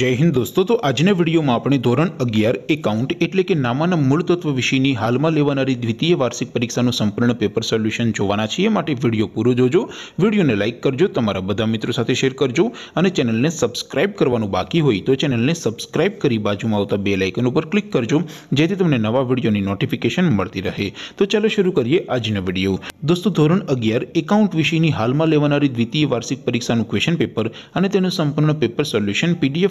જય હિન્દ દોસ્તો તો આજના વિડીયોમાં આપણે ધોરણ અગિયાર એકાઉન્ટ એટલે કે નામાના મૂળ તત્વ વિષયની હાલમાં લેવાનારી દ્વિતીય વાર્ષિક પરીક્ષાનું સંપૂર્ણ પેપર સોલ્યુશન જોવાના છીએ માટે વિડીયો પૂરો જોજો વિડીયોને લાઇક કરજો તમારા બધા મિત્રો સાથે શેર કરજો અને ચેનલને સબસ્ક્રાઇબ કરવાનું બાકી હોય તો ચેનલને સબસ્ક્રાઇબ કરી બાજુમાં આવતા બે લાઇકન ઉપર ક્લિક કરજો જેથી તમને નવા વિડીયોની નોટિફિકેશન મળતી રહે તો ચાલો શરૂ કરીએ આજનો વિડીયો દોસ્તો ધોરણ અગિયાર એકાઉન્ટ વિષયની હાલમાં લેવાનારી દ્વિતીય વાર્ષિક પરીક્ષાનું ક્વેશ્ચન પેપર અને તેનું સંપૂર્ણ પેપર સોલ્યુશન પીડીએફ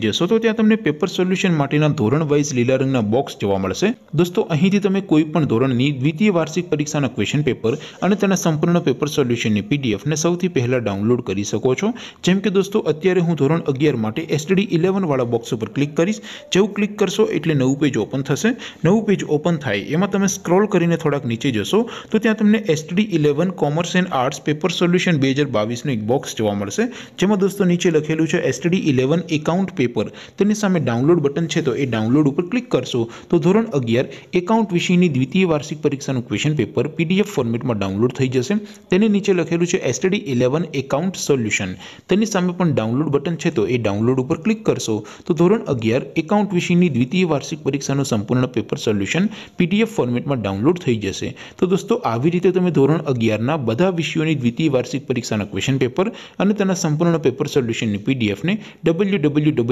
જો તો ત્યાં તમને પેપર સોલ્યુશન માટેનો ધોરણ વાઈઝ લીલા રંગનો બોક્સ જોવા મળશે દોસ્તો અહીંથી તમે કોઈ પણ ધોરણની દ્વિતીય વાર્ષિક પરીક્ષાના ક્વેશ્ચન પેપર અને તેના સંપૂર્ણનો પેપર સોલ્યુશનની પીડીએફ ને સૌથી પહેલા ડાઉનલોડ કરી શકો છો જેમ કે દોસ્તો અત્યારે હું ધોરણ 11 માટે STD 11 વાળો બોક્સ ઉપર ક્લિક કરીશ જેઉ ક્લિક કરશો એટલે નવું પેજ ઓપન થશે નવું પેજ ઓપન થાય એમાં તમે સ્ક્રોલ કરીને થોડક નીચે જશો તો ત્યાં તમને STD 11 commerce and arts paper solution 2022 નો એક બોક્સ જોવા મળશે જેમાં દોસ્તો નીચે લખેલું છે STD 11 એકાઉન્ટ पेपर તેની સામે ડાઉનલોડ બટન છે તો એ ડાઉનલોડ ઉપર ક્લિક કરશો તો ધોરણ 11 એકાઉન્ટ વિષયની દ્વિતીય વાર્ષિક પરીક્ષાનું ક્વેશ્ચન પેપર પીડીએફ ફોર્મેટમાં ડાઉનલોડ થઈ જશે તેની નીચે લખેલું છે STD 11 એકાઉન્ટ સોલ્યુશન તેની સામે પણ ડાઉનલોડ બટન છે તો એ ડાઉનલોડ ઉપર ક્લિક કરશો તો ધોરણ 11 એકાઉન્ટ વિષયની દ્વિતીય વાર્ષિક પરીક્ષાનો સંપૂર્ણ પેપર સોલ્યુશન પીડીએફ ફોર્મેટમાં ડાઉનલોડ થઈ જશે તો દોસ્તો આવી રીતે તમે ધોરણ 11 ના બધા વિષયોની દ્વિતીય વાર્ષિક પરીક્ષાના ક્વેશ્ચન પેપર અને તેના સંપૂર્ણ પેપર સોલ્યુશનની પીડીએફ ને www